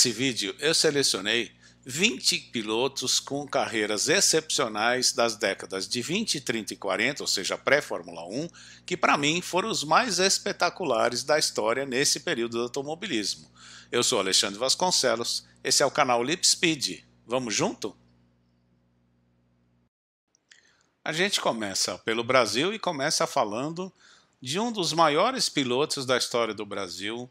Nesse vídeo eu selecionei 20 pilotos com carreiras excepcionais das décadas de 20, 30 e 40, ou seja, pré-Fórmula 1, que para mim foram os mais espetaculares da história nesse período do automobilismo. Eu sou Alexandre Vasconcelos, esse é o canal Lip Speed. Vamos junto? A gente começa pelo Brasil e começa falando de um dos maiores pilotos da história do Brasil,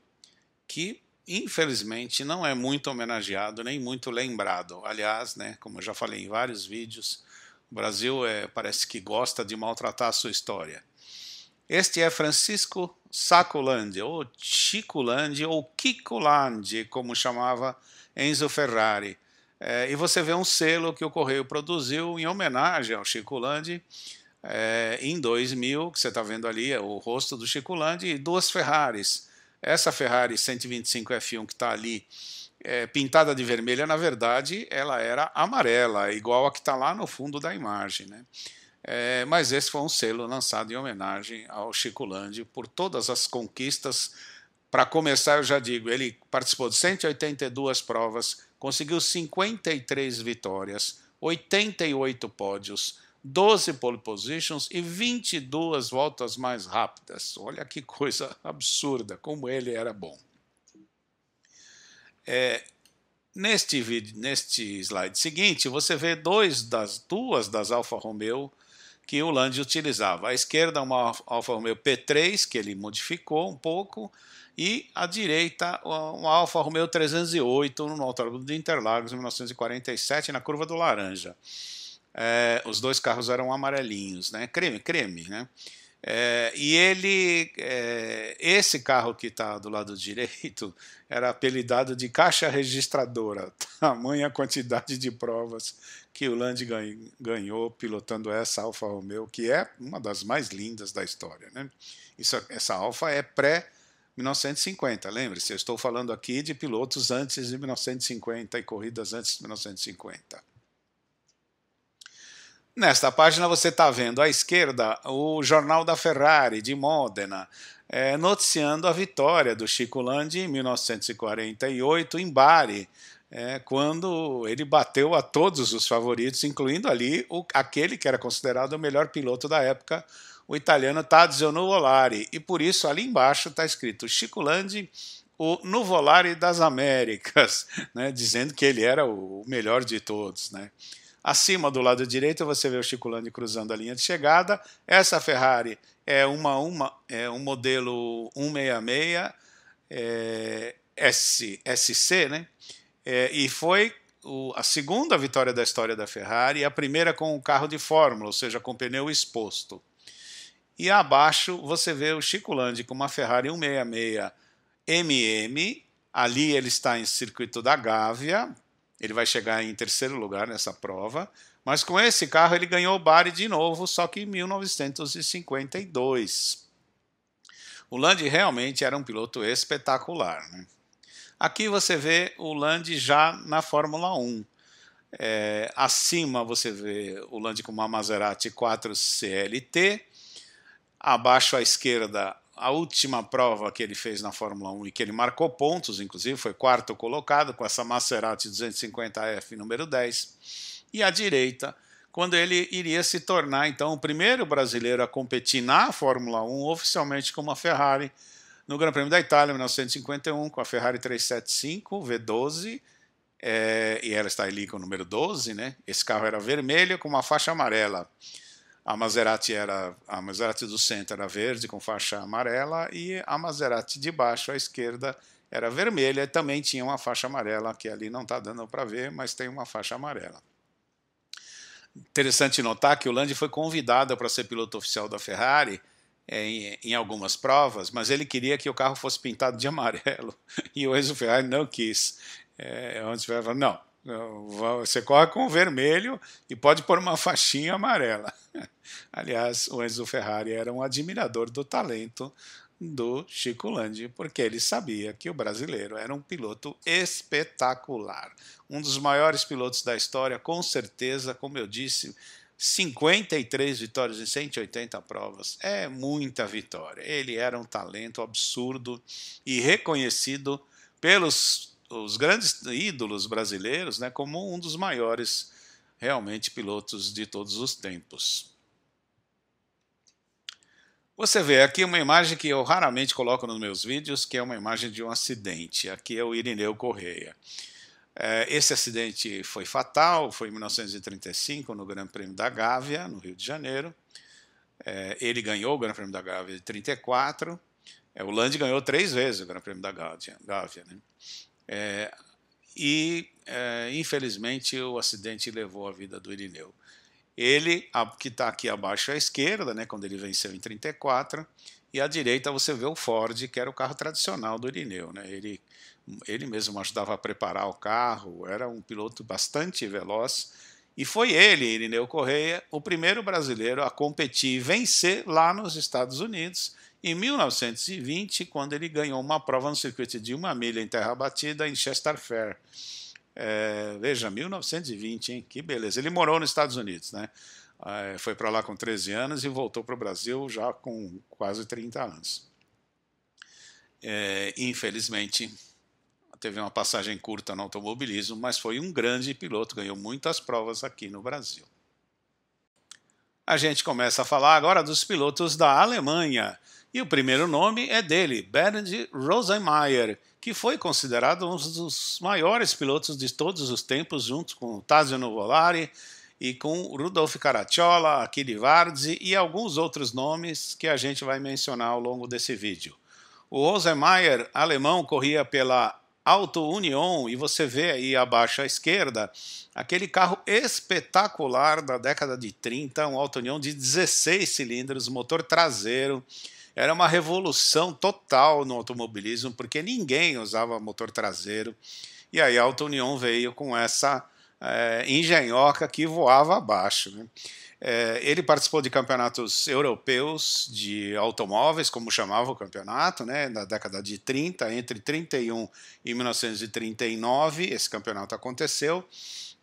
que infelizmente, não é muito homenageado nem muito lembrado. Aliás, né, como eu já falei em vários vídeos, o Brasil é, parece que gosta de maltratar a sua história. Este é Francisco Sacolandi, ou Chicolandi, ou Kikolandi, como chamava Enzo Ferrari. É, e você vê um selo que o Correio produziu em homenagem ao Chicolandi é, em 2000, que você está vendo ali é o rosto do Landi e duas Ferraris essa Ferrari 125 F1 que está ali é, pintada de vermelha, na verdade, ela era amarela, igual a que está lá no fundo da imagem. Né? É, mas esse foi um selo lançado em homenagem ao Chico Landi por todas as conquistas. Para começar, eu já digo, ele participou de 182 provas, conseguiu 53 vitórias, 88 pódios, 12 pole positions e 22 voltas mais rápidas. Olha que coisa absurda, como ele era bom. É, neste, vídeo, neste slide seguinte, você vê dois das duas das Alfa Romeo que o Landi utilizava. À esquerda, uma Alfa Romeo P3, que ele modificou um pouco, e à direita, uma Alfa Romeo 308, no Autódromo de Interlagos, em 1947, na curva do Laranja. É, os dois carros eram amarelinhos, né? Creme, creme, né? É, e ele, é, esse carro que está do lado direito, era apelidado de caixa registradora, tamanha quantidade de provas que o Land ganhou pilotando essa Alfa Romeo, que é uma das mais lindas da história. Né? Isso, essa Alfa é pré-1950, lembre-se, eu estou falando aqui de pilotos antes de 1950 e corridas antes de 1950. Nesta página você está vendo à esquerda o Jornal da Ferrari de Modena, é, noticiando a vitória do Chico Landi em 1948 em Bari, é, quando ele bateu a todos os favoritos, incluindo ali o, aquele que era considerado o melhor piloto da época, o italiano Tadzio Nuvolari. E por isso ali embaixo está escrito Chico Landi o Nuvolari das Américas, né, dizendo que ele era o melhor de todos. Né. Acima do lado direito você vê o Chico Landi cruzando a linha de chegada. Essa Ferrari é uma, uma é um modelo 166 é, é, S, SC, né? É, e foi o, a segunda vitória da história da Ferrari, a primeira com um carro de fórmula, ou seja, com pneu exposto. E abaixo você vê o Chico Landi com uma Ferrari 166 MM. Ali ele está em circuito da Gávea, ele vai chegar em terceiro lugar nessa prova, mas com esse carro ele ganhou o Bari de novo, só que em 1952. O Landi realmente era um piloto espetacular. Né? Aqui você vê o Landi já na Fórmula 1. É, acima você vê o Landi com uma Maserati 4 CLT, abaixo à esquerda a última prova que ele fez na Fórmula 1 e que ele marcou pontos, inclusive, foi quarto colocado com essa Maserati 250F número 10. E à direita, quando ele iria se tornar então o primeiro brasileiro a competir na Fórmula 1 oficialmente com uma Ferrari no Grande Prêmio da Itália, 1951, com a Ferrari 375 V12. É, e ela está ali com o número 12, né? Esse carro era vermelho com uma faixa amarela. A Maserati era a Maserati do centro era verde com faixa amarela e a Maserati de baixo à esquerda era vermelha e também tinha uma faixa amarela que ali não está dando para ver, mas tem uma faixa amarela. Interessante notar que o Landi foi convidado para ser piloto oficial da Ferrari é, em, em, algumas provas, mas ele queria que o carro fosse pintado de amarelo e o Enzo Ferrari não quis. É, é onde falou, não, você corre com o vermelho e pode pôr uma faixinha amarela. Aliás, o Enzo Ferrari era um admirador do talento do Chico Landi, porque ele sabia que o brasileiro era um piloto espetacular. Um dos maiores pilotos da história, com certeza, como eu disse, 53 vitórias em 180 provas. É muita vitória. Ele era um talento absurdo e reconhecido pelos os grandes ídolos brasileiros né, como um dos maiores realmente pilotos de todos os tempos. Você vê aqui uma imagem que eu raramente coloco nos meus vídeos, que é uma imagem de um acidente. Aqui é o Irineu Correia. É, esse acidente foi fatal, foi em 1935, no Grande Prêmio da Gávea, no Rio de Janeiro. É, ele ganhou o Grande Prêmio da Gávea de 34. É, o Landi ganhou três vezes o Grande Prêmio da Gávea. Né? É, e, é, infelizmente, o acidente levou a vida do Irineu. Ele, a, que está aqui abaixo à esquerda, né, quando ele venceu em 34, e à direita você vê o Ford, que era o carro tradicional do Irineu. Né? Ele, ele mesmo ajudava a preparar o carro, era um piloto bastante veloz. E foi ele, Irineu Correia, o primeiro brasileiro a competir e vencer lá nos Estados Unidos em 1920, quando ele ganhou uma prova no circuito de uma milha em terra batida em Chester Fair. É, veja, 1920, hein? Que beleza. Ele morou nos Estados Unidos, né? É, foi para lá com 13 anos e voltou para o Brasil já com quase 30 anos. É, infelizmente, teve uma passagem curta no automobilismo, mas foi um grande piloto, ganhou muitas provas aqui no Brasil. A gente começa a falar agora dos pilotos da Alemanha. E o primeiro nome é dele, Bernd Rosenmeier, que foi considerado um dos maiores pilotos de todos os tempos, junto com Tazio Nuvolari e com Rudolf Caracciola, Achille Varzi e alguns outros nomes que a gente vai mencionar ao longo desse vídeo. O Rosenmeier, alemão, corria pela Auto Union e você vê aí abaixo à esquerda aquele carro espetacular da década de 30, um Auto Union de 16 cilindros, motor traseiro, era uma revolução total no automobilismo, porque ninguém usava motor traseiro. E aí a Alta União veio com essa é, engenhoca que voava abaixo. Né? É, ele participou de campeonatos europeus de automóveis, como chamava o campeonato, né, na década de 30, entre 31 e 1939, esse campeonato aconteceu.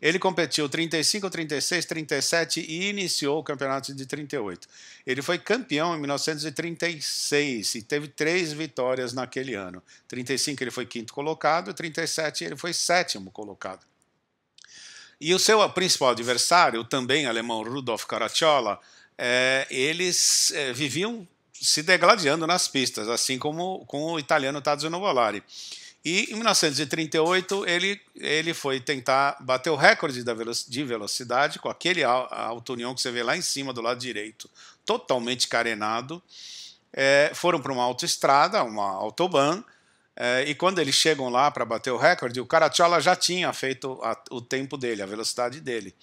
Ele competiu 35, 36, 37 e iniciou o campeonato de 38. Ele foi campeão em 1936 e teve três vitórias naquele ano. 35 ele foi quinto colocado, 37 ele foi sétimo colocado. E o seu principal adversário, também alemão Rudolf Caracciola, é, eles é, viviam se degladiando nas pistas, assim como com o italiano Tadzio Novolari. E em 1938 ele, ele foi tentar bater o recorde de velocidade com aquele Alto União que você vê lá em cima do lado direito, totalmente carenado. É, foram para uma autoestrada, uma autobahn, é, e quando eles chegam lá para bater o recorde, o Caracciola já tinha feito a, o tempo dele, a velocidade dele.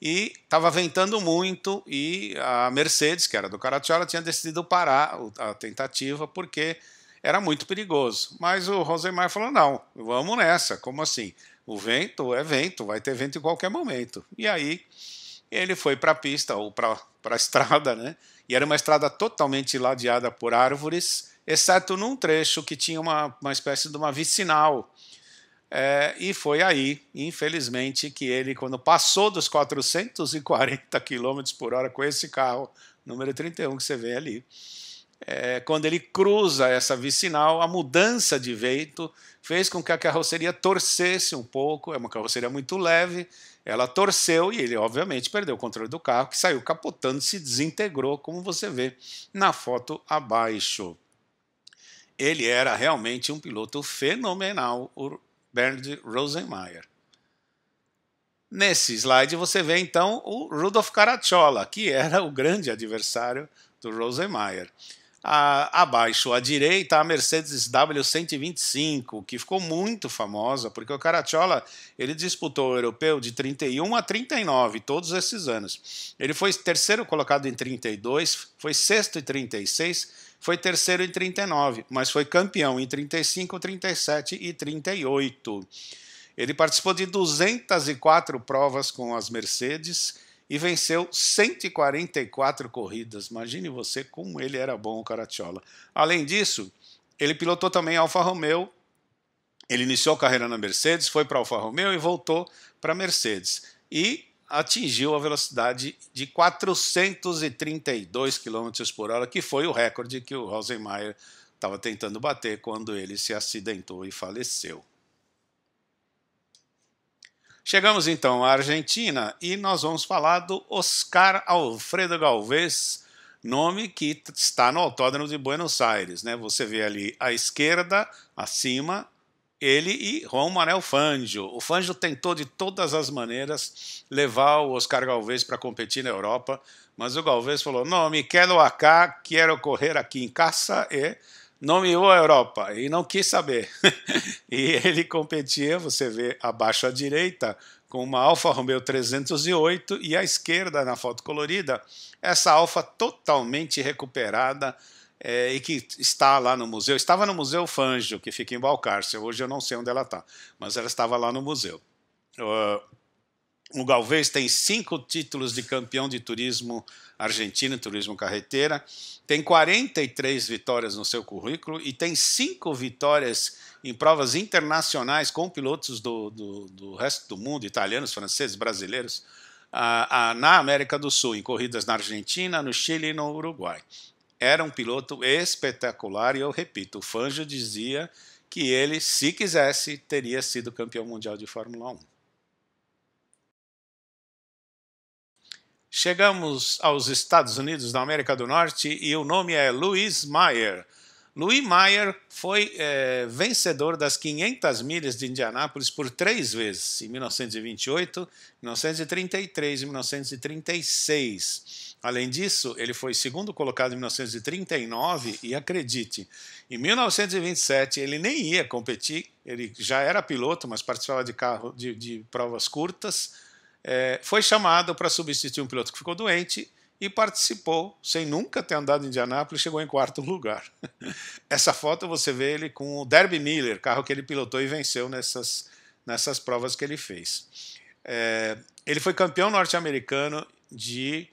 E estava ventando muito e a Mercedes, que era do Caracciola, tinha decidido parar a tentativa porque era muito perigoso. Mas o Rosemar falou: não, vamos nessa, como assim? O vento é vento, vai ter vento em qualquer momento. E aí ele foi para a pista ou para a estrada, né? E era uma estrada totalmente ladeada por árvores exceto num trecho que tinha uma, uma espécie de uma vicinal. É, e foi aí, infelizmente, que ele, quando passou dos 440 km por hora com esse carro, número 31 que você vê ali, é, quando ele cruza essa vicinal, a mudança de vento fez com que a carroceria torcesse um pouco. É uma carroceria muito leve, ela torceu e ele, obviamente, perdeu o controle do carro, que saiu capotando, se desintegrou, como você vê na foto abaixo ele era realmente um piloto fenomenal, o Bernd Rosenmaier. Nesse slide você vê então o Rudolf Caracciola, que era o grande adversário do Rosenmaier. abaixo à direita, a Mercedes W125, que ficou muito famosa, porque o Caracciola ele disputou o europeu de 31 a 39, todos esses anos. Ele foi terceiro colocado em 32, foi sexto em 36 foi terceiro em 39, mas foi campeão em 35, 37 e 38. Ele participou de 204 provas com as Mercedes e venceu 144 corridas. Imagine você como ele era bom o Caracciola. Além disso, ele pilotou também Alfa Romeo. Ele iniciou a carreira na Mercedes, foi para Alfa Romeo e voltou para a Mercedes. E atingiu a velocidade de 432 km por hora, que foi o recorde que o Rosenmaier estava tentando bater quando ele se acidentou e faleceu. Chegamos então à Argentina e nós vamos falar do Oscar Alfredo Galvez, nome que está no Autódromo de Buenos Aires. Né? Você vê ali à esquerda, acima, ele e Juan Manuel né, Fangio. O Fangio tentou de todas as maneiras levar o Oscar Galvez para competir na Europa, mas o Galvez falou: "Não, me quero acá, quero correr aqui em casa e não me vou à Europa" e não quis saber. e ele competia, você vê abaixo à direita, com uma Alfa Romeo 308 e à esquerda na foto colorida, essa Alfa totalmente recuperada é, e que está lá no museu. Estava no Museu Fangio, que fica em Balcárcia. Hoje eu não sei onde ela está, mas ela estava lá no museu. Uh, o Galvez tem cinco títulos de campeão de turismo argentino, turismo carreteira, tem 43 vitórias no seu currículo e tem cinco vitórias em provas internacionais com pilotos do, do, do resto do mundo, italianos, franceses, brasileiros, ah, ah, na América do Sul, em corridas na Argentina, no Chile e no Uruguai era um piloto espetacular e eu repito, o Fanjo dizia que ele, se quisesse, teria sido campeão mundial de Fórmula 1. Chegamos aos Estados Unidos da América do Norte e o nome é Louis Mayer, Louis Meyer foi é, vencedor das 500 milhas de Indianápolis por três vezes, em 1928, 1933 e 1936. Além disso, ele foi segundo colocado em 1939 e acredite, em 1927 ele nem ia competir, ele já era piloto, mas participava de carro de, de provas curtas. É, foi chamado para substituir um piloto que ficou doente e participou, sem nunca ter andado em Indianápolis, chegou em quarto lugar. Essa foto você vê ele com o Derby Miller, carro que ele pilotou e venceu nessas, nessas provas que ele fez. É, ele foi campeão norte-americano de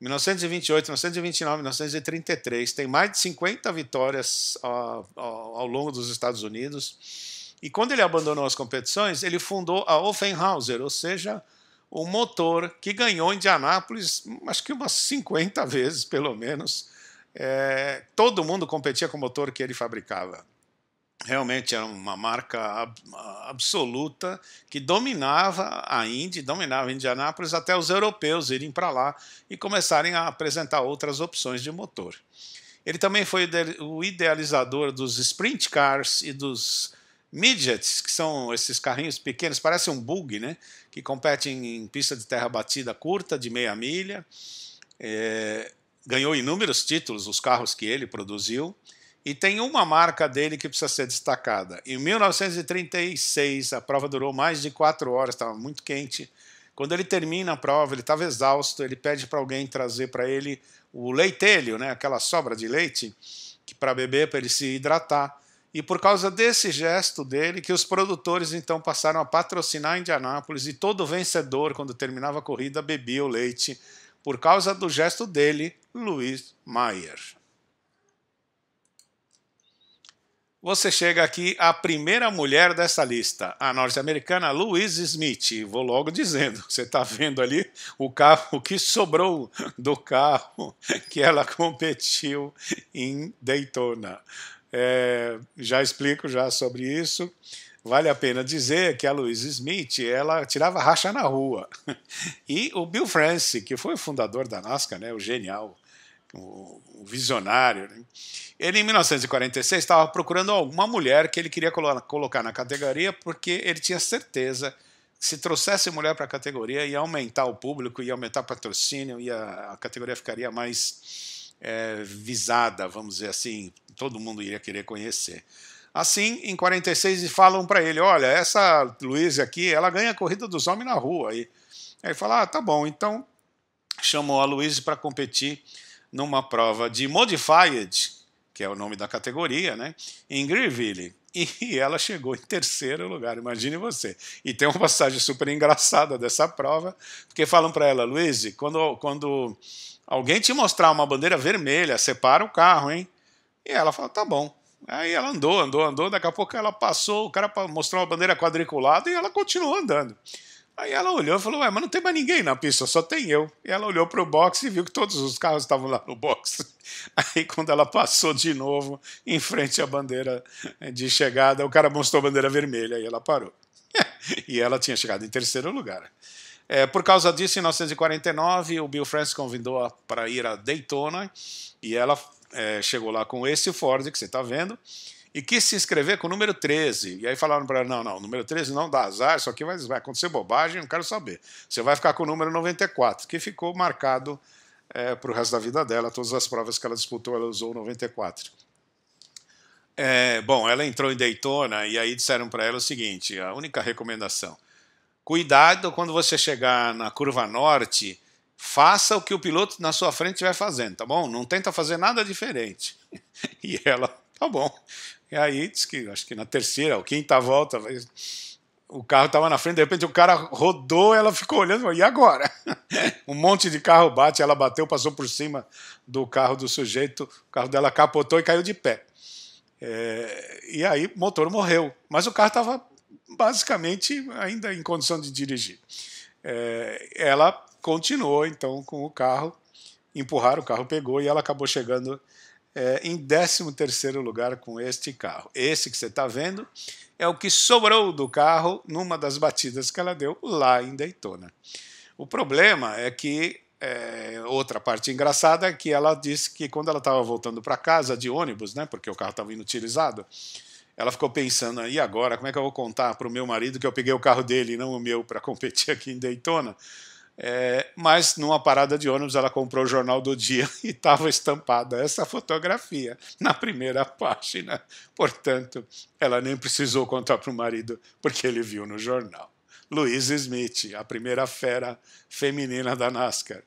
1928, 1929, 1933. Tem mais de 50 vitórias ao, ao, ao longo dos Estados Unidos. E quando ele abandonou as competições, ele fundou a Offenhauser, ou seja, o motor que ganhou Indianápolis, acho que umas 50 vezes pelo menos. É, todo mundo competia com o motor que ele fabricava. Realmente era uma marca ab absoluta que dominava a Indy, dominava Indianápolis até os europeus irem para lá e começarem a apresentar outras opções de motor. Ele também foi o idealizador dos sprint cars e dos midgets, que são esses carrinhos pequenos, parece um bug, né? Que competem em pista de terra batida curta, de meia milha. É, ganhou inúmeros títulos os carros que ele produziu. E tem uma marca dele que precisa ser destacada. Em 1936, a prova durou mais de quatro horas, estava muito quente. Quando ele termina a prova, ele estava exausto, ele pede para alguém trazer para ele o leitelho, né, aquela sobra de leite, que para beber, para ele se hidratar. E por causa desse gesto dele, que os produtores então passaram a patrocinar Indianápolis e todo vencedor, quando terminava a corrida, bebia o leite por causa do gesto dele, Luiz Maier. Você chega aqui à primeira mulher dessa lista, a norte-americana Louise Smith. Vou logo dizendo, você está vendo ali o carro o que sobrou do carro que ela competiu em Daytona. É, já explico já sobre isso. Vale a pena dizer que a Louise Smith ela tirava racha na rua. E o Bill France, que foi o fundador da NASCAR, né, o genial, o, o visionário, né, ele em 1946 estava procurando alguma mulher que ele queria colo colocar na categoria porque ele tinha certeza que se trouxesse mulher para a categoria ia aumentar o público, ia aumentar o patrocínio, ia, a categoria ficaria mais é, visada, vamos dizer assim, todo mundo iria querer conhecer. Assim, em 46, eles falam para ele: olha, essa Luísa aqui, ela ganha a corrida dos homens na rua. E aí ele fala: ah, tá bom. Então, chamou a Luísa para competir numa prova de Modified, que é o nome da categoria, né, em Greenville. E ela chegou em terceiro lugar, imagine você. E tem uma passagem super engraçada dessa prova, porque falam para ela: Luísa, quando, quando alguém te mostrar uma bandeira vermelha, separa o carro, hein? E ela falou: tá bom. Aí ela andou, andou, andou. Daqui a pouco ela passou, o cara mostrou uma bandeira quadriculada e ela continuou andando. Aí ela olhou e falou: Ué, mas não tem mais ninguém na pista, só tem eu. E ela olhou para o box e viu que todos os carros estavam lá no box. Aí quando ela passou de novo em frente à bandeira eh, de chegada, o cara mostrou a bandeira vermelha e ela parou. e ela tinha chegado em terceiro lugar. É, por causa disso, em 1949, o Bill France convidou-a para ir a Daytona e ela é, chegou lá com esse Ford que você está vendo e quis se inscrever com o número 13. E aí falaram para ela: não, não, número 13 não dá azar, isso aqui vai, vai, acontecer bobagem, não quero saber. Você vai ficar com o número 94, que ficou marcado é, para o resto da vida dela. Todas as provas que ela disputou, ela usou 94. É, bom, ela entrou em Daytona e aí disseram para ela o seguinte: a única recomendação. Cuidado quando você chegar na curva norte faça o que o piloto na sua frente estiver fazendo, tá bom? Não tenta fazer nada diferente. e ela, tá bom. E aí, diz que, acho que na terceira ou quinta volta, o carro estava na frente, de repente o cara rodou, ela ficou olhando, e agora? um monte de carro bate, ela bateu, passou por cima do carro do sujeito, o carro dela capotou e caiu de pé. É, e aí o motor morreu, mas o carro estava basicamente ainda em condição de dirigir. É, ela continuou então com o carro, empurraram, o carro pegou e ela acabou chegando é, em 13 lugar com este carro. Esse que você está vendo é o que sobrou do carro numa das batidas que ela deu lá em Daytona. O problema é que, é, outra parte engraçada é que ela disse que quando ela estava voltando para casa de ônibus, né, porque o carro estava inutilizado, ela ficou pensando, e agora, como é que eu vou contar para o meu marido que eu peguei o carro dele e não o meu para competir aqui em Daytona? É, mas numa parada de ônibus ela comprou o Jornal do Dia e estava estampada essa fotografia na primeira página. Portanto, ela nem precisou contar para o marido, porque ele viu no jornal. Louise Smith, a primeira fera feminina da NASCAR.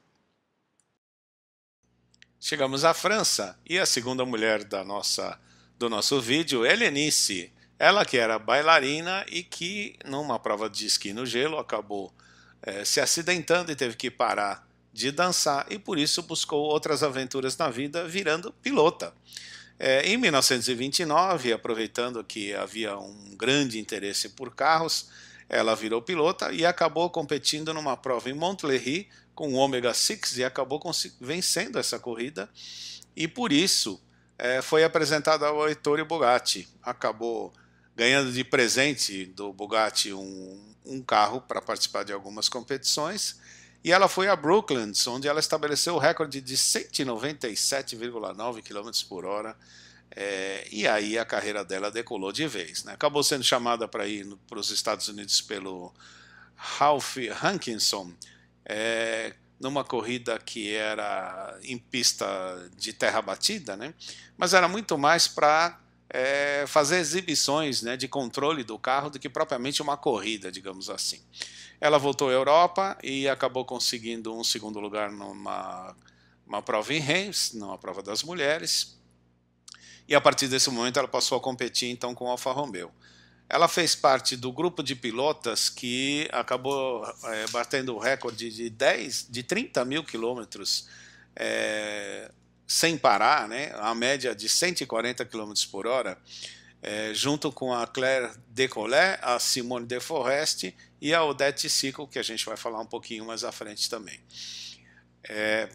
Chegamos à França e a segunda mulher da nossa, do nosso vídeo, Helenice. Ela que era bailarina e que, numa prova de esqui no gelo, acabou é, se acidentando e teve que parar de dançar e por isso buscou outras aventuras na vida, virando pilota. É, em 1929, aproveitando que havia um grande interesse por carros, ela virou pilota e acabou competindo numa prova em Montlhéry com o Omega Six e acabou vencendo essa corrida e por isso é, foi apresentada ao Ettore Bugatti. Acabou ganhando de presente do Bugatti um, um carro para participar de algumas competições. E ela foi a Brooklands onde ela estabeleceu o recorde de 197,9 km por hora. É, e aí a carreira dela decolou de vez. Né? Acabou sendo chamada para ir para os Estados Unidos pelo Ralph Hankinson, é, numa corrida que era em pista de terra batida, né? mas era muito mais para é, fazer exibições né, de controle do carro do que propriamente uma corrida, digamos assim. Ela voltou à Europa e acabou conseguindo um segundo lugar numa uma prova em Reims, numa prova das mulheres. E a partir desse momento ela passou a competir então com o Alfa Romeo. Ela fez parte do grupo de pilotas que acabou é, batendo o recorde de 10, de 30 mil quilômetros é, sem parar, né, a média de 140 km por hora, é, junto com a Claire Decollet, a Simone de Forest e a Odette Sico, que a gente vai falar um pouquinho mais à frente também. É,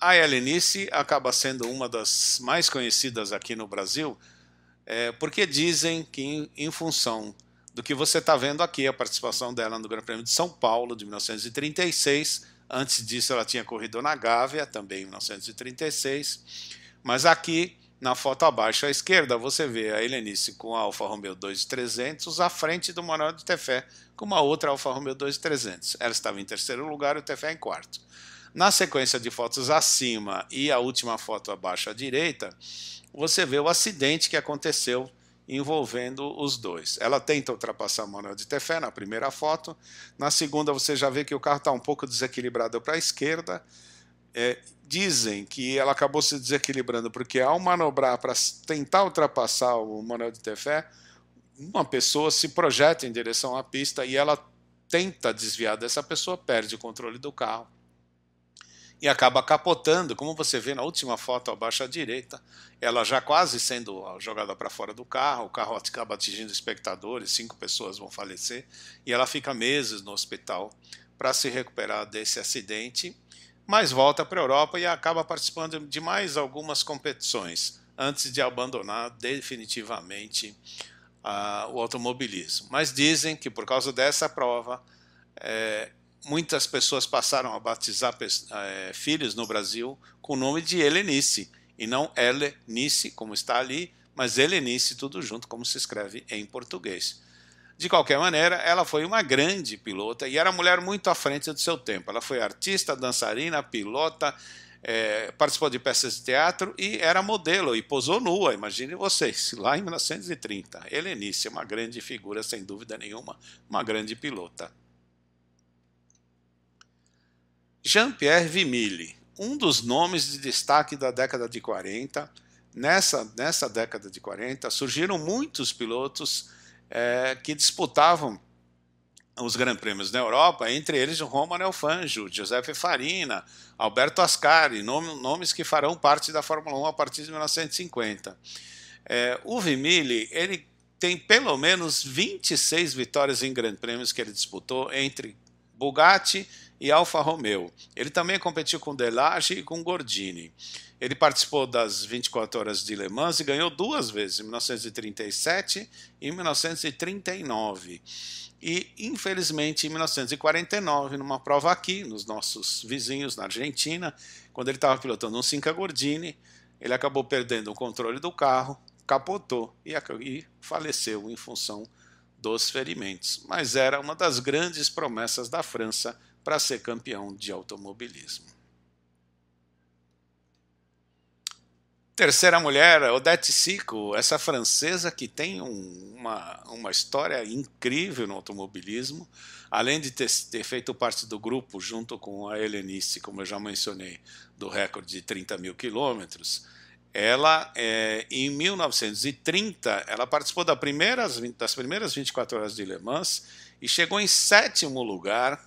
a Helenice acaba sendo uma das mais conhecidas aqui no Brasil, é, porque dizem que em, em função do que você está vendo aqui, a participação dela no Grande Prêmio de São Paulo de 1936, Antes disso, ela tinha corrido na Gávea, também em 1936. Mas aqui, na foto abaixo à esquerda, você vê a Helenice com a Alfa Romeo 2300 à frente do Manuel do Tefé com uma outra Alfa Romeo 2300. Ela estava em terceiro lugar e o Tefé em quarto. Na sequência de fotos acima e a última foto abaixo à direita, você vê o acidente que aconteceu envolvendo os dois. Ela tenta ultrapassar o Manuel de Tefé na primeira foto, na segunda você já vê que o carro está um pouco desequilibrado para a esquerda. É, dizem que ela acabou se desequilibrando porque ao manobrar para tentar ultrapassar o Manuel de Tefé, uma pessoa se projeta em direção à pista e ela tenta desviar dessa pessoa, perde o controle do carro e acaba capotando, como você vê na última foto abaixo à direita, ela já quase sendo jogada para fora do carro, o carro acaba atingindo espectadores, cinco pessoas vão falecer, e ela fica meses no hospital para se recuperar desse acidente, mas volta para a Europa e acaba participando de mais algumas competições antes de abandonar definitivamente uh, o automobilismo. Mas dizem que por causa dessa prova, é, muitas pessoas passaram a batizar é, filhos no Brasil com o nome de Helenice, e não Helenice, como está ali, mas Helenice, tudo junto, como se escreve em português. De qualquer maneira, ela foi uma grande pilota e era mulher muito à frente do seu tempo. Ela foi artista, dançarina, pilota, é, participou de peças de teatro e era modelo e posou nua, imagine vocês, lá em 1930. Helenice, uma grande figura, sem dúvida nenhuma, uma grande pilota. Jean-Pierre Vimille, um dos nomes de destaque da década de 40. Nessa, nessa década de 40, surgiram muitos pilotos é, que disputavam os Grandes Prêmios na Europa, entre eles o Romano Elfanjo, Giuseppe Farina, Alberto Ascari, nome, nomes que farão parte da Fórmula 1 a partir de 1950. É, o Vimille, ele tem pelo menos 26 vitórias em Grandes Prêmios que ele disputou entre Bugatti, e Alfa Romeo. Ele também competiu com Delage e com Gordini. Ele participou das 24 horas de Le Mans e ganhou duas vezes, em 1937 e em 1939. E, infelizmente, em 1949, numa prova aqui, nos nossos vizinhos na Argentina, quando ele estava pilotando um Cinca Gordini, ele acabou perdendo o controle do carro, capotou e, e faleceu em função dos ferimentos. Mas era uma das grandes promessas da França para ser campeão de automobilismo. Terceira mulher, Odette Sico, essa francesa que tem um, uma, uma história incrível no automobilismo, além de ter, ter, feito parte do grupo junto com a Helenice, como eu já mencionei, do recorde de 30 mil quilômetros, ela, é, em 1930, ela participou das primeiras, das primeiras 24 horas de Le Mans e chegou em sétimo lugar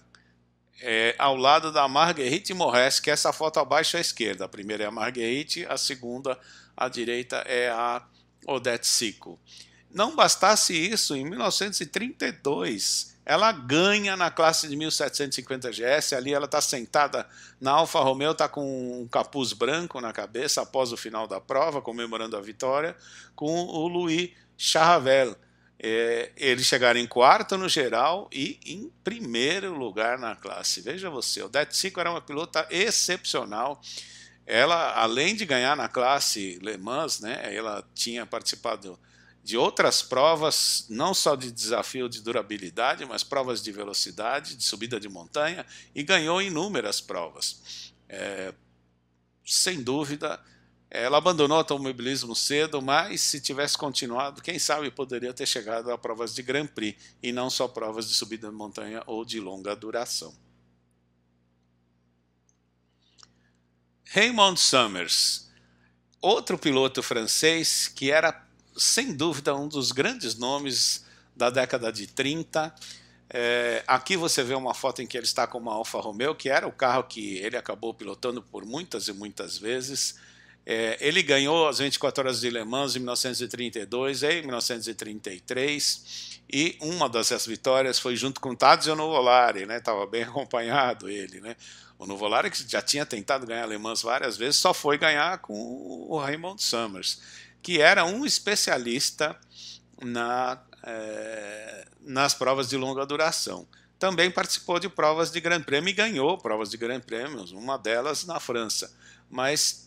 é, ao lado da Marguerite Morres, que é essa foto abaixo à esquerda. A primeira é a Marguerite, a segunda à direita é a Odette Sico. Não bastasse isso, em 1932 ela ganha na classe de 1750 GS. Ali ela está sentada na Alfa Romeo, está com um capuz branco na cabeça após o final da prova, comemorando a vitória, com o Louis Charavel, é, eles chegaram em quarto no geral e em primeiro lugar na classe. Veja você, o Detsico era uma pilota excepcional. Ela, além de ganhar na classe Le Mans, né, ela tinha participado de outras provas, não só de desafio de durabilidade, mas provas de velocidade, de subida de montanha, e ganhou inúmeras provas. É, sem dúvida, ela abandonou o automobilismo cedo, mas se tivesse continuado, quem sabe poderia ter chegado a provas de Grand Prix e não só provas de subida de montanha ou de longa duração. Raymond Summers, outro piloto francês que era sem dúvida um dos grandes nomes da década de 30. É, aqui você vê uma foto em que ele está com uma Alfa Romeo, que era o carro que ele acabou pilotando por muitas e muitas vezes. É, ele ganhou as 24 Horas de Le Mans em 1932 e em 1933, e uma dessas vitórias foi junto com Tadzio Nuvolari, né? Estava bem acompanhado ele, né? O Nuvolari que já tinha tentado ganhar Le Mans várias vezes, só foi ganhar com o Raymond Summers, que era um especialista na, é, nas provas de longa duração também participou de provas de Grande Prêmio e ganhou provas de Grand Prêmios, uma delas na França. Mas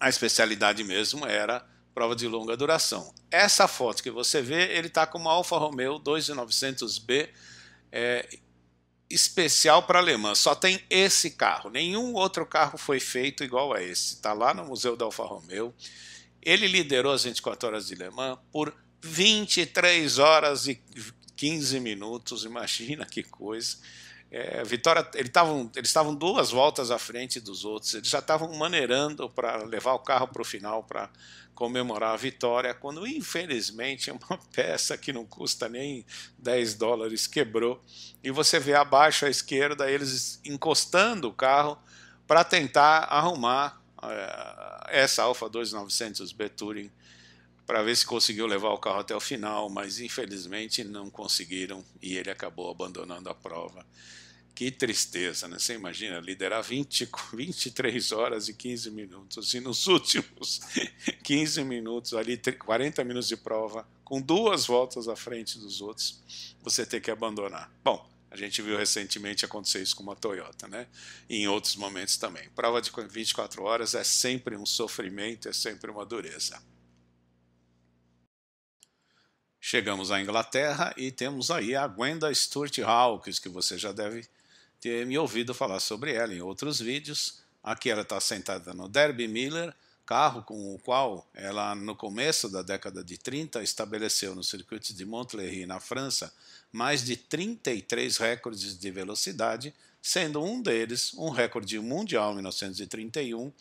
a especialidade mesmo era prova de longa duração. Essa foto que você vê, ele está com uma Alfa Romeo 2900B é, especial para alemã. Só tem esse carro. Nenhum outro carro foi feito igual a esse. Está lá no Museu da Alfa Romeo. Ele liderou as 24 horas de Le Mans por 23 horas e 15 minutos. Imagina que coisa. É, Vitória, ele tavam, eles estavam duas voltas à frente dos outros, eles já estavam maneirando para levar o carro para o final para comemorar a vitória, quando infelizmente é uma peça que não custa nem 10 dólares quebrou. E você vê abaixo à esquerda eles encostando o carro para tentar arrumar eh, essa Alfa 2900 B Touring para ver se conseguiu levar o carro até o final, mas infelizmente não conseguiram e ele acabou abandonando a prova. Que tristeza, né? Você imagina liderar 20, 23 horas e 15 minutos e nos últimos 15 minutos, ali 40 minutos de prova, com duas voltas à frente dos outros, você ter que abandonar. Bom, a gente viu recentemente acontecer isso com uma Toyota, né? E em outros momentos também. Prova de 24 horas é sempre um sofrimento, é sempre uma dureza. Chegamos à Inglaterra e temos aí a Gwenda Stuart Hawkes, que você já deve ter me ouvido falar sobre ela em outros vídeos. Aqui ela está sentada no Derby Miller, carro com o qual ela, no começo da década de 30, estabeleceu no circuito de Montlhéry, na França, mais de 33 recordes de velocidade, sendo um deles um recorde mundial em 1931,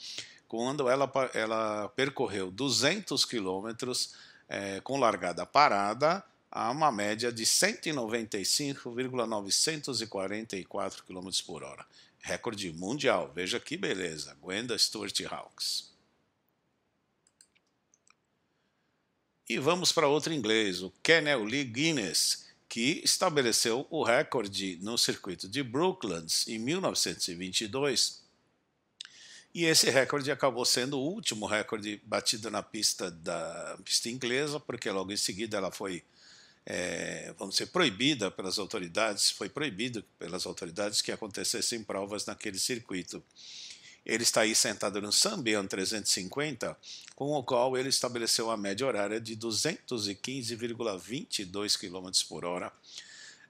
quando ela, ela percorreu 200 quilômetros é, com largada parada a uma média de 195,944 km por hora. Recorde mundial, veja que beleza, Gwenda Stewart Hawks. E vamos para outro inglês, o Kenel Lee Guinness, que estabeleceu o recorde no circuito de Brooklands em 1922 e esse recorde acabou sendo o último recorde batido na pista da pista inglesa, porque logo em seguida ela foi, é, vamos dizer, proibida pelas autoridades, foi proibido pelas autoridades que acontecessem provas naquele circuito. Ele está aí sentado no Sambian 350, com o qual ele estabeleceu uma média horária de 215,22 km por hora.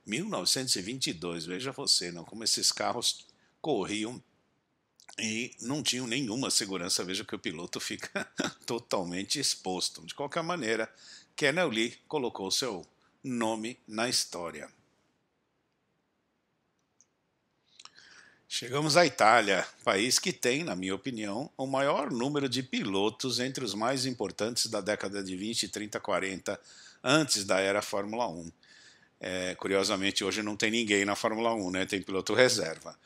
1922, veja você, não, como esses carros corriam e não tinham nenhuma segurança. Veja que o piloto fica totalmente exposto. De qualquer maneira, Ken Lee colocou seu nome na história. Chegamos à Itália, país que tem, na minha opinião, o maior número de pilotos entre os mais importantes da década de 20, 30, 40, antes da era Fórmula 1. É, curiosamente, hoje não tem ninguém na Fórmula 1, né? tem piloto reserva.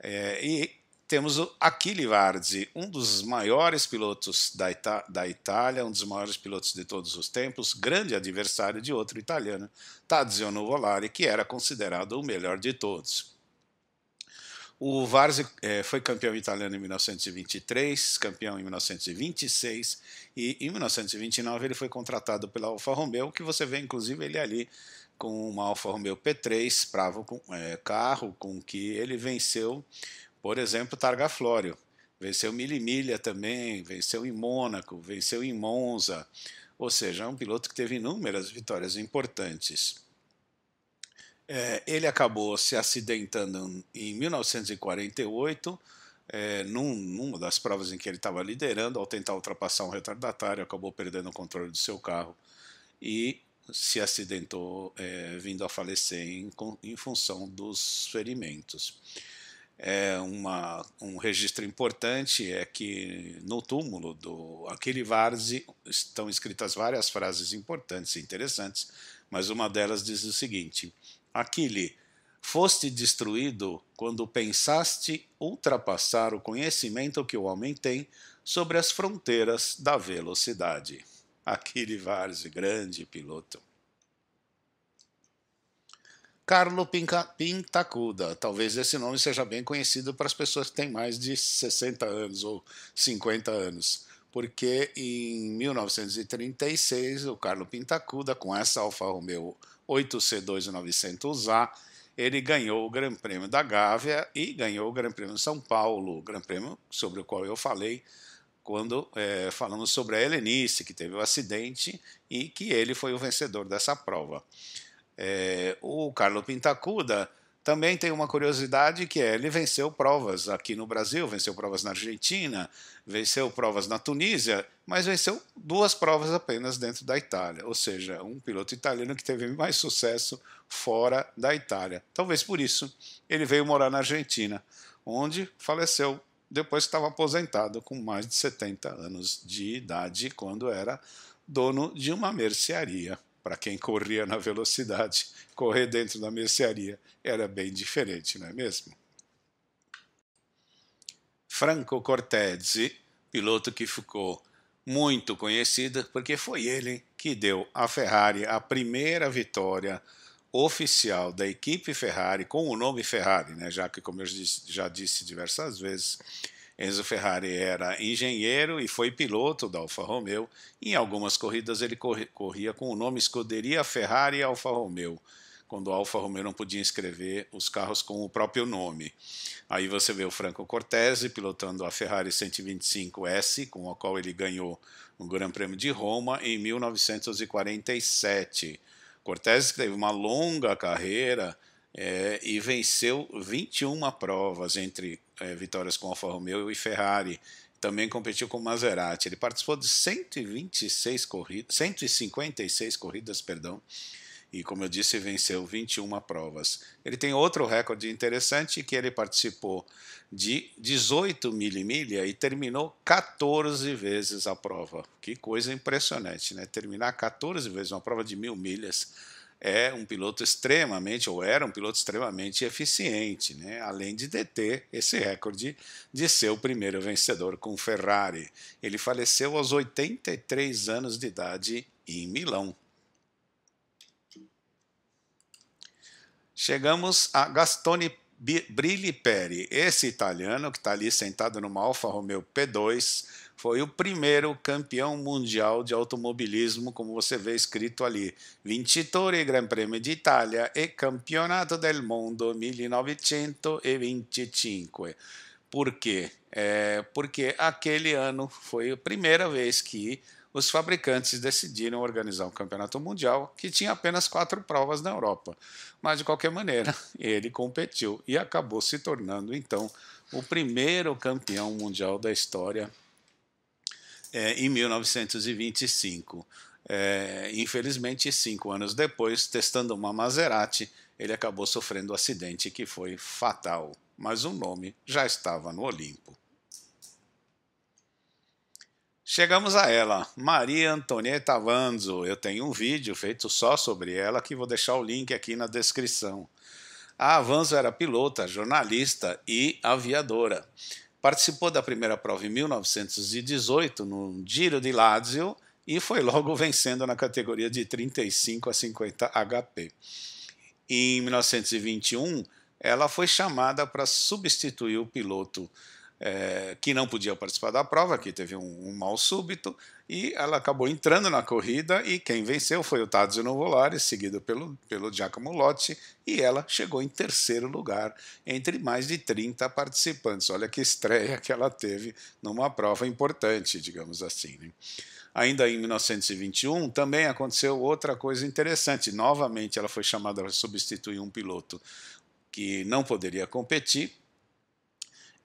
É, e temos o Achille Vardi, um dos maiores pilotos da, Ita da, Itália, um dos maiores pilotos de todos os tempos, grande adversário de outro italiano, Tadzio Nuvolari, que era considerado o melhor de todos. O Varzi eh, foi campeão italiano em 1923, campeão em 1926 e em 1929 ele foi contratado pela Alfa Romeo, que você vê inclusive ele ali com uma Alfa Romeo P3, bravo com, é, carro com que ele venceu por exemplo, Targa Florio, Venceu Milimilha também, venceu em Mônaco, venceu em Monza. Ou seja, é um piloto que teve inúmeras vitórias importantes. É, ele acabou se acidentando em 1948, é, num, numa das provas em que ele estava liderando, ao tentar ultrapassar um retardatário, acabou perdendo o controle do seu carro e se acidentou, é, vindo a falecer em, em função dos ferimentos é uma, um registro importante é que no túmulo do Aquile Varzi estão escritas várias frases importantes e interessantes, mas uma delas diz o seguinte: Aquile, foste destruído quando pensaste ultrapassar o conhecimento que o homem tem sobre as fronteiras da velocidade. Aquile Varzi, grande piloto. Carlo Pintacuda. Talvez esse nome seja bem conhecido para as pessoas que têm mais de 60 anos ou 50 anos, porque em 1936 o Carlo Pintacuda, com essa Alfa Romeo 8C2900A, ele ganhou o Grande Prêmio da Gávea e ganhou o Grande Prêmio de São Paulo, o Grande Prêmio sobre o qual eu falei quando é, falamos sobre a Helenice, que teve o um acidente e que ele foi o vencedor dessa prova. É, o Carlo Pintacuda também tem uma curiosidade que é, ele venceu provas aqui no Brasil, venceu provas na Argentina, venceu provas na Tunísia, mas venceu duas provas apenas dentro da Itália, ou seja, um piloto italiano que teve mais sucesso fora da Itália. Talvez por isso ele veio morar na Argentina, onde faleceu depois que estava aposentado com mais de 70 anos de idade, quando era dono de uma mercearia para quem corria na velocidade, correr dentro da mercearia era bem diferente, não é mesmo? Franco Cortese, piloto que ficou muito conhecido porque foi ele que deu à Ferrari a primeira vitória oficial da equipe Ferrari com o nome Ferrari, né? já que, como eu já disse diversas vezes, Enzo Ferrari era engenheiro e foi piloto da Alfa Romeo. Em algumas corridas ele corria com o nome Escuderia Ferrari Alfa Romeo, quando a Alfa Romeo não podia escrever os carros com o próprio nome. Aí você vê o Franco Cortese pilotando a Ferrari 125S, com a qual ele ganhou o Grande Prêmio de Roma em 1947. Cortese teve uma longa carreira é, e venceu 21 provas entre é, vitórias com Alfa Romeo e Ferrari. Também competiu com Maserati. Ele participou de 126 corridas, 156 corridas, perdão, e como eu disse, venceu 21 provas. Ele tem outro recorde interessante que ele participou de 18 mil e milha e terminou 14 vezes a prova. Que coisa impressionante, né? Terminar 14 vezes uma prova de mil milhas é um piloto extremamente, ou era um piloto extremamente eficiente, né? além de deter esse recorde de ser o primeiro vencedor com Ferrari. Ele faleceu aos 83 anos de idade em Milão. Chegamos a Gastone Brilli Peri, esse italiano que está ali sentado numa Alfa Romeo P2, foi o primeiro campeão mundial de automobilismo, como você vê escrito ali. Vincitore Gran Premio Itália e Campeonato del Mundo 1925. Por quê? É porque aquele ano foi a primeira vez que os fabricantes decidiram organizar um campeonato mundial que tinha apenas quatro provas na Europa. Mas, de qualquer maneira, ele competiu e acabou se tornando, então, o primeiro campeão mundial da história é, em 1925. É, infelizmente, cinco anos depois, testando uma Maserati, ele acabou sofrendo um acidente que foi fatal, mas o nome já estava no Olimpo. Chegamos a ela, Maria Antonieta Vanzo. Eu tenho um vídeo feito só sobre ela que vou deixar o link aqui na descrição. A Avanzo era pilota, jornalista e aviadora. Participou da primeira prova em 1918, no Giro de Lazio, e foi logo vencendo na categoria de 35 a 50 HP. Em 1921, ela foi chamada para substituir o piloto eh, que não podia participar da prova, que teve um, um mal súbito, e ela acabou entrando na corrida e quem venceu foi o Tadzio Novolares, seguido pelo, pelo Giacomo Lotti, e ela chegou em terceiro lugar entre mais de 30 participantes. Olha que estreia que ela teve numa prova importante, digamos assim. Né? Ainda em 1921, também aconteceu outra coisa interessante. Novamente, ela foi chamada para substituir um piloto que não poderia competir.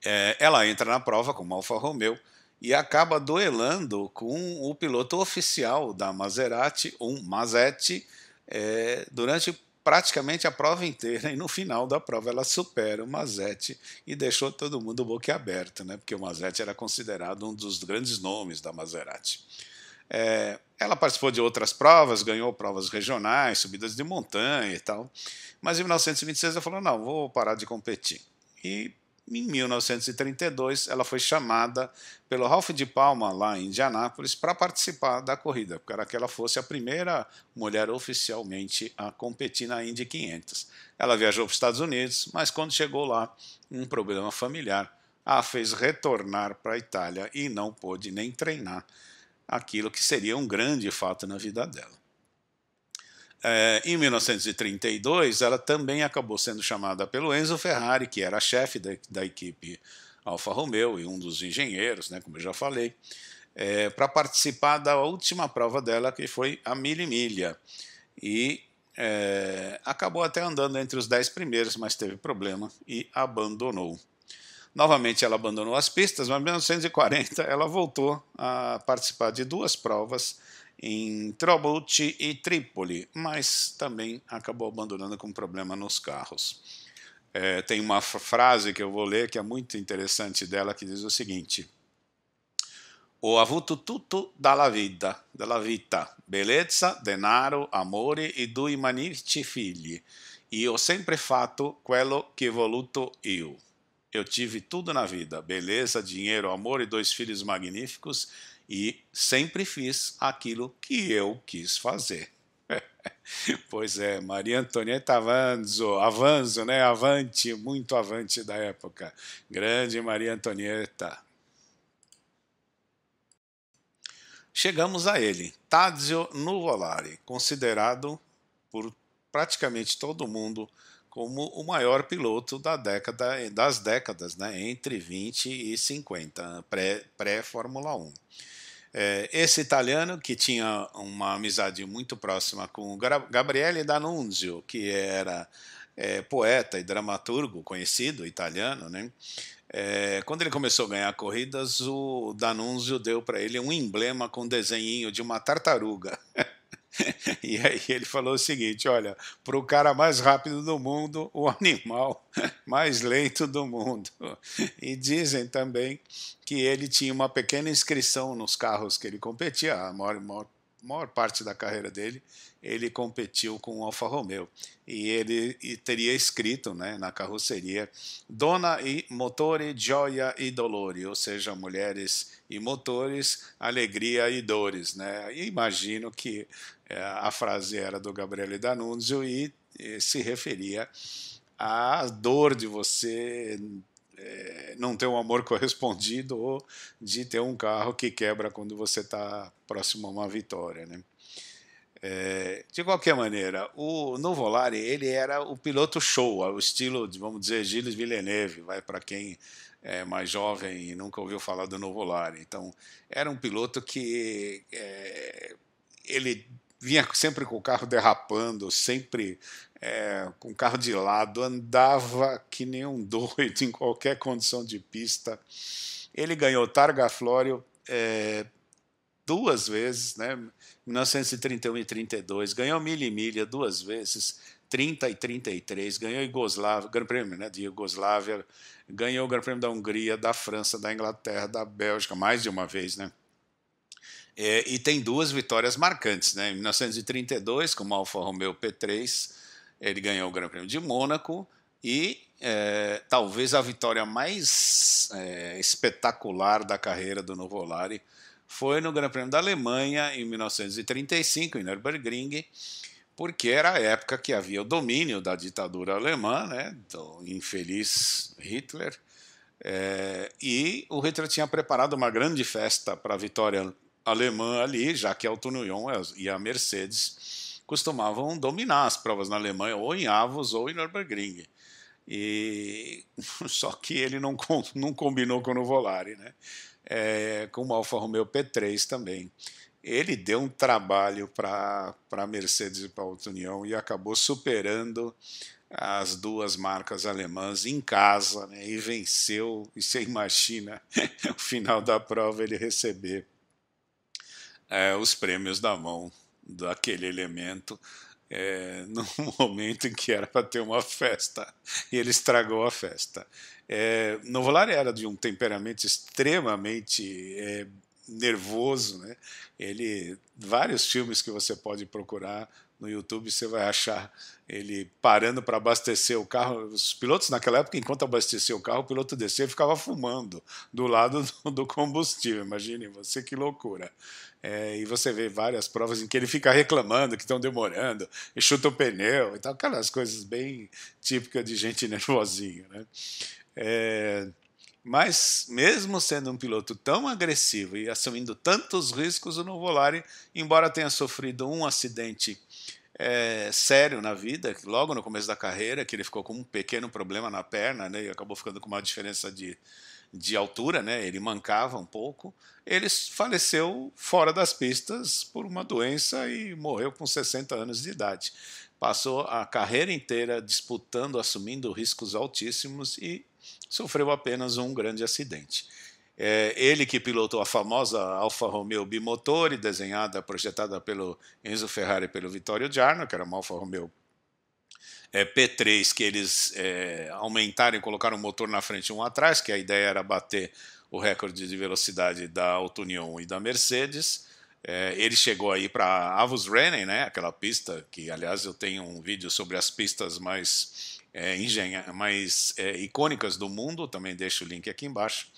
É, ela entra na prova o Alfa Romeo e acaba duelando com o piloto oficial da Maserati, um Masetti, é, durante praticamente a prova inteira e no final da prova ela supera o Mazetti e deixou todo mundo boquiaberto, né? porque o Mazetti era considerado um dos grandes nomes da Maserati. É, ela participou de outras provas, ganhou provas regionais, subidas de montanha e tal, mas em 1926 ela falou, não, vou parar de competir. E em 1932, ela foi chamada pelo Ralph de Palma, lá em Indianápolis, para participar da corrida, para que ela fosse a primeira mulher oficialmente a competir na Indy 500. Ela viajou para os Estados Unidos, mas quando chegou lá, um problema familiar a fez retornar para a Itália e não pôde nem treinar aquilo que seria um grande fato na vida dela. É, em 1932, ela também acabou sendo chamada pelo Enzo Ferrari, que era chefe da, da equipe Alfa Romeo e um dos engenheiros, né, como eu já falei, é, para participar da última prova dela, que foi a Mille E é, acabou até andando entre os dez primeiros, mas teve problema e abandonou. Novamente ela abandonou as pistas, mas em 1940 ela voltou a participar de duas provas em Trobut e Trípoli, mas também acabou abandonando com problema nos carros. É, tem uma frase que eu vou ler que é muito interessante dela, que diz o seguinte: "O avuto tutto dalla vita, dalla vita, bellezza, denaro, amore e due magnifici figli. E ho sempre fatto quello che voluto io. Eu tive tudo na vida: beleza, dinheiro, amor e dois filhos magníficos e sempre fiz aquilo que eu quis fazer. pois é, Maria Antonieta Avanzo, Avanzo, né? Avante, muito avante da época. Grande Maria Antonieta. Chegamos a ele, Tadzio Nuvolari, considerado por praticamente todo mundo como o maior piloto da década, das décadas, né, entre 20 e 50, pré-Fórmula pré 1. É, esse italiano, que tinha uma amizade muito próxima com Gabriele D'Annunzio, que era é, poeta e dramaturgo conhecido italiano, né? É, quando ele começou a ganhar corridas, o D'Annunzio deu para ele um emblema com um de uma tartaruga. E aí ele falou o seguinte: olha, para o cara mais rápido do mundo, o animal mais lento do mundo. E dizem também que ele tinha uma pequena inscrição nos carros que ele competia, a maior, maior, maior parte da carreira dele ele competiu com o Alfa Romeo e ele e teria escrito né, na carroceria Dona e Motore, Gioia e Dolore, ou seja, mulheres e motores, alegria e dores. Né? E imagino que é, a frase era do Gabriele D'Annunzio e, e se referia à dor de você é, não ter um amor correspondido ou de ter um carro que quebra quando você está próximo a uma vitória. Né? É, de qualquer maneira, o Novolari ele era o piloto show, o estilo, vamos dizer, Gilles Villeneuve, vai para quem é mais jovem e nunca ouviu falar do Novolari Então, era um piloto que é, ele vinha sempre com o carro derrapando, sempre é, com o carro de lado, andava que nem um doido em qualquer condição de pista. Ele ganhou Targa Florio é, duas vezes, né? 1931 e 32, ganhou milha e milha duas vezes, 30 e 33, ganhou Iugoslávia, Grande Prêmio né, de Iugoslávia, ganhou o Grande Prêmio da Hungria, da França, da Inglaterra, da Bélgica, mais de uma vez, né? É, e tem duas vitórias marcantes, né? Em 1932, com o Alfa Romeo P3, ele ganhou o Grande Prêmio de Mônaco e é, talvez a vitória mais é, espetacular da carreira do Novolari foi no Grande Prêmio da Alemanha em 1935, em Nürburgring, porque era a época que havia o domínio da ditadura alemã, né, do então, infeliz Hitler, é, e o Hitler tinha preparado uma grande festa para a vitória alemã ali, já que a Union e a Mercedes costumavam dominar as provas na Alemanha, ou em Avos ou em Nürburgring. E só que ele não, não combinou com o Volare, né? é, com o Alfa Romeo P3 também. Ele deu um trabalho para a Mercedes e para a Alta União e acabou superando as duas marcas alemãs em casa né, e venceu. E você imagina o final da prova ele receber é, os prêmios da mão daquele elemento é, momento em que era para ter uma festa e ele estragou a festa. É, era de um temperamento extremamente é, nervoso, né? Ele vários filmes que você pode procurar no YouTube você vai achar ele parando para abastecer o carro. Os pilotos naquela época, enquanto abastecia o carro, o piloto descia e ficava fumando do lado do combustível. Imagine você que loucura. É, e você vê várias provas em que ele fica reclamando que estão demorando, e chuta o pneu e tal, aquelas coisas bem típicas de gente nervosinha. Né? É, mas, mesmo sendo um piloto tão agressivo e assumindo tantos riscos, o Nuvolari, embora tenha sofrido um acidente é, sério na vida, logo no começo da carreira, que ele ficou com um pequeno problema na perna né, e acabou ficando com uma diferença de de altura, né? Ele mancava um pouco. Ele faleceu fora das pistas por uma doença e morreu com 60 anos de idade. Passou a carreira inteira disputando, assumindo riscos altíssimos e sofreu apenas um grande acidente. É ele que pilotou a famosa Alfa Romeo bimotore, desenhada, projetada pelo Enzo Ferrari e pelo Vittorio Giarno, que era uma Alfa Romeo é, P3 que eles é, aumentaram e colocaram um motor na frente e um atrás, que a ideia era bater o recorde de velocidade da Auto Union e da Mercedes. É, ele chegou aí para Avus Rennen, né? Aquela pista que, aliás, eu tenho um vídeo sobre as pistas mais é, mais é, icônicas do mundo. Também deixo o link aqui embaixo.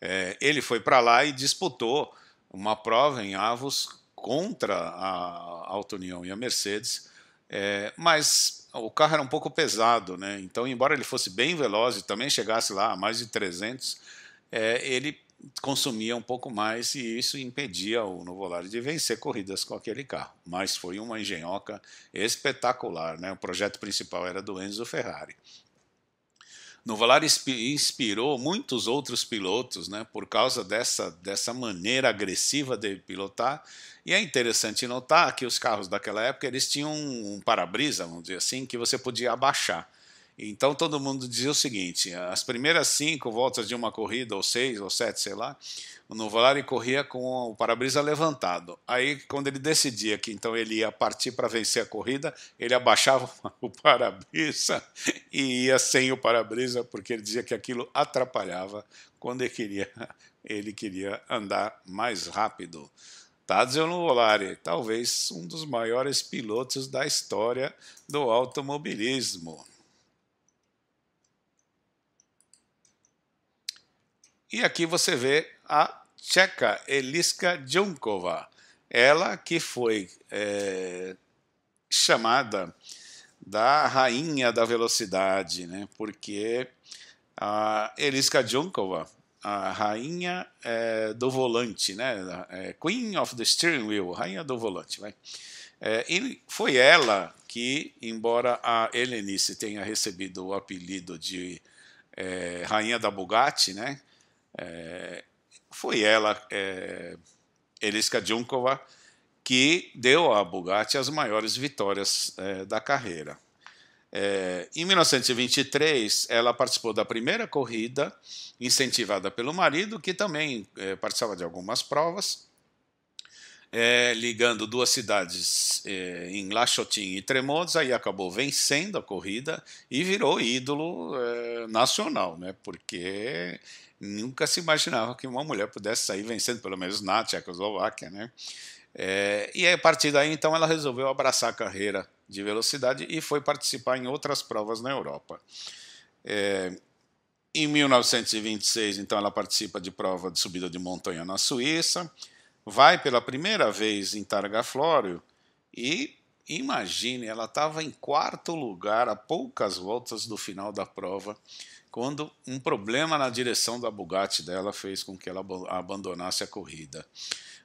É, ele foi para lá e disputou uma prova em Avus contra a Auto Union e a Mercedes, é, mas o carro era um pouco pesado, né? Então, embora ele fosse bem veloz e também chegasse lá a mais de 300, é, ele consumia um pouco mais e isso impedia o Novolari de vencer corridas com aquele carro. Mas foi uma engenhoca espetacular, né? O projeto principal era do Enzo Ferrari. Novalar inspirou muitos outros pilotos né, por causa dessa, dessa maneira agressiva de pilotar. E é interessante notar que os carros daquela época eles tinham um para-brisa, vamos dizer assim, que você podia abaixar. Então todo mundo dizia o seguinte: as primeiras cinco voltas de uma corrida, ou seis, ou sete, sei lá, o Novolari corria com o para-brisa levantado. Aí, quando ele decidia que então ele ia partir para vencer a corrida, ele abaixava o para-brisa e ia sem o para-brisa, porque ele dizia que aquilo atrapalhava quando ele queria, ele queria andar mais rápido. Tá o Nuvolari, talvez um dos maiores pilotos da história do automobilismo. E aqui você vê a tcheca Eliska Djunkova, ela que foi é, chamada da rainha da velocidade, né? porque a Eliska Djunkova, a rainha é, do volante, né? É, Queen of the Steering Wheel, rainha do volante. Vai. É, e foi ela que, embora a Helenice tenha recebido o apelido de é, rainha da Bugatti, né? É, foi ela, é, Eliska Djunkova, que deu à Bugatti as maiores vitórias é, da carreira. É, em 1923, ela participou da primeira corrida, incentivada pelo marido, que também é, participava de algumas provas, é, ligando duas cidades é, em La e Tremosa, e acabou vencendo a corrida e virou ídolo é, nacional, né, porque nunca se imaginava que uma mulher pudesse sair vencendo, pelo menos na Tchecoslováquia, né? É, e aí, a partir daí, então, ela resolveu abraçar a carreira de velocidade e foi participar em outras provas na Europa. É, em 1926, então, ela participa de prova de subida de montanha na Suíça, vai pela primeira vez em Targaflório e, imagine, ela estava em quarto lugar a poucas voltas do final da prova quando um problema na direção da Bugatti dela fez com que ela abandonasse a corrida.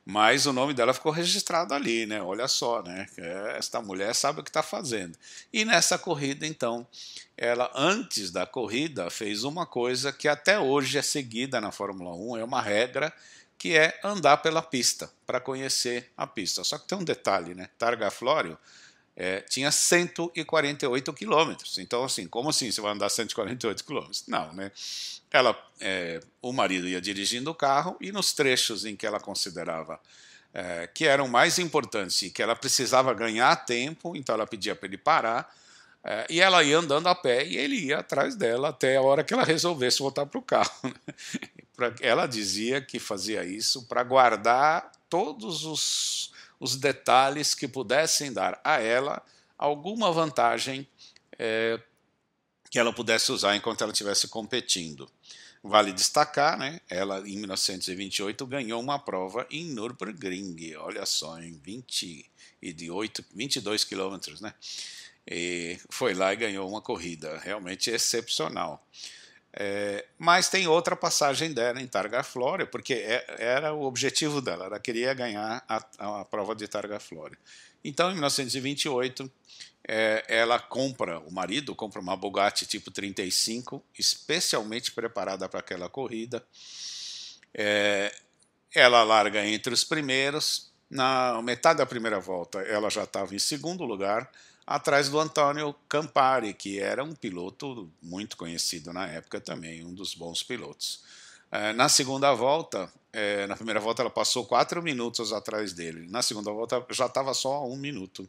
Mas o nome dela ficou registrado ali, né? Olha só, né? É, esta mulher sabe o que está fazendo. E nessa corrida, então, ela antes da corrida fez uma coisa que até hoje é seguida na Fórmula 1, é uma regra que é andar pela pista para conhecer a pista. Só que tem um detalhe, né? Targa Florio é, tinha 148 quilômetros. Então, assim, como assim você vai andar 148 quilômetros? Não, né? Ela, é, o marido ia dirigindo o carro e nos trechos em que ela considerava é, que eram mais importantes e que ela precisava ganhar tempo, então ela pedia para ele parar é, e ela ia andando a pé e ele ia atrás dela até a hora que ela resolvesse voltar para o carro. Né? ela dizia que fazia isso para guardar todos os os detalhes que pudessem dar a ela alguma vantagem é, que ela pudesse usar enquanto ela estivesse competindo. Vale destacar, né? Ela em 1928 ganhou uma prova em Nürburgring, olha só, em 20 e de 8, 22 quilômetros, né? E foi lá e ganhou uma corrida, realmente excepcional. É, mas tem outra passagem dela em Targa Flória, porque é, era o objetivo dela, ela queria ganhar a, a prova de Targa Flória. Então, em 1928, é, ela compra, o marido compra uma Bugatti tipo 35, especialmente preparada para aquela corrida. É, ela larga entre os primeiros. Na metade da primeira volta, ela já estava em segundo lugar atrás do Antônio Campari, que era um piloto muito conhecido na época também, um dos bons pilotos. É, na segunda volta, é, na primeira volta ela passou quatro minutos atrás dele, na segunda volta já estava só a um minuto.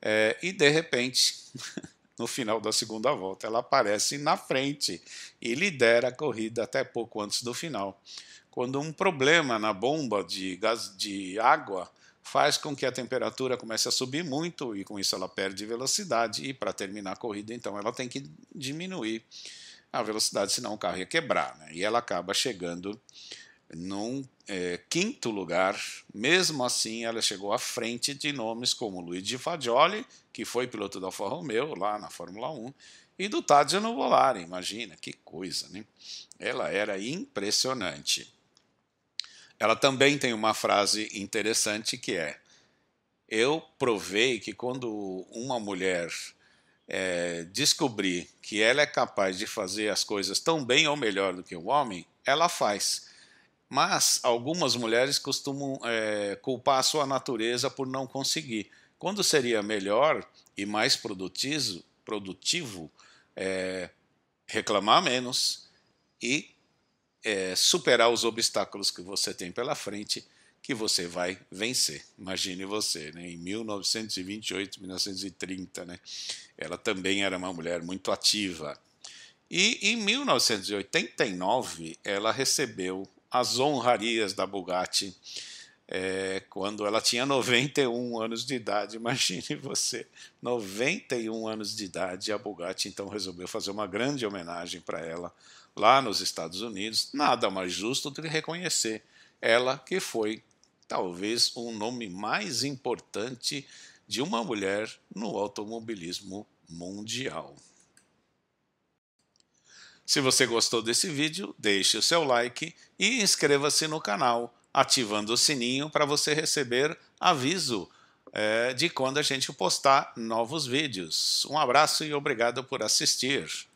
É, e de repente, no final da segunda volta, ela aparece na frente e lidera a corrida até pouco antes do final, quando um problema na bomba de, gás, de água faz com que a temperatura comece a subir muito e com isso ela perde velocidade e para terminar a corrida então ela tem que diminuir a velocidade senão o carro ia quebrar né? e ela acaba chegando num é, quinto lugar mesmo assim ela chegou à frente de nomes como Luigi Fagioli que foi piloto da Alfa Romeo lá na Fórmula 1 e do Tadeu Novolari imagina que coisa né ela era impressionante ela também tem uma frase interessante que é: Eu provei que quando uma mulher é, descobrir que ela é capaz de fazer as coisas tão bem ou melhor do que o homem, ela faz. Mas algumas mulheres costumam é, culpar a sua natureza por não conseguir. Quando seria melhor e mais produtivo, produtivo é, reclamar menos e é, superar os obstáculos que você tem pela frente, que você vai vencer. Imagine você, né? em 1928, 1930, né? ela também era uma mulher muito ativa. E em 1989, ela recebeu as honrarias da Bugatti é, quando ela tinha 91 anos de idade. Imagine você, 91 anos de idade, a Bugatti então resolveu fazer uma grande homenagem para ela lá nos Estados Unidos, nada mais justo do que reconhecer ela que foi talvez o um nome mais importante de uma mulher no automobilismo mundial. Se você gostou desse vídeo, deixe o seu like e inscreva-se no canal, ativando o sininho para você receber aviso é, de quando a gente postar novos vídeos. Um abraço e obrigado por assistir.